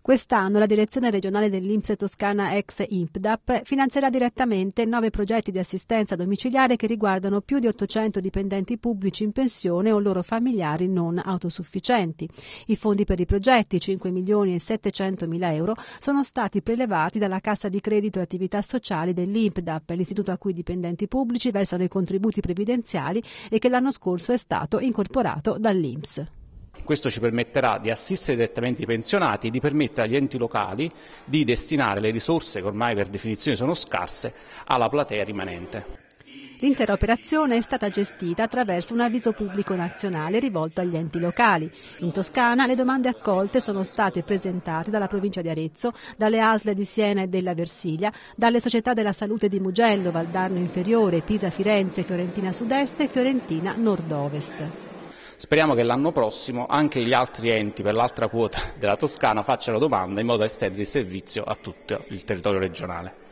Quest'anno la direzione regionale dell'Inps Toscana ex IMPDAP finanzierà direttamente nove progetti di assistenza domiciliare che riguardano più di 800 dipendenti pubblici in pensione o loro familiari non autosufficienti. I fondi per i progetti, 5 milioni e 700 mila euro, sono stati prelevati dalla Cassa di Credito e Attività Sociali dell'IMPDAP, l'istituto a cui i dipendenti pubblici versano i contributi previdenziali e che l'anno scorso è stato incorporato dall'IMPS. Questo ci permetterà di assistere direttamente i pensionati e di permettere agli enti locali di destinare le risorse che ormai per definizione sono scarse alla platea rimanente. L'intera operazione è stata gestita attraverso un avviso pubblico nazionale rivolto agli enti locali. In Toscana le domande accolte sono state presentate dalla provincia di Arezzo, dalle ASL di Siena e della Versilia, dalle società della salute di Mugello, Valdarno Inferiore, Pisa Firenze, Fiorentina Sud-Est e Fiorentina Nord-Ovest. Speriamo che l'anno prossimo anche gli altri enti per l'altra quota della Toscana facciano domanda in modo da estendere il servizio a tutto il territorio regionale.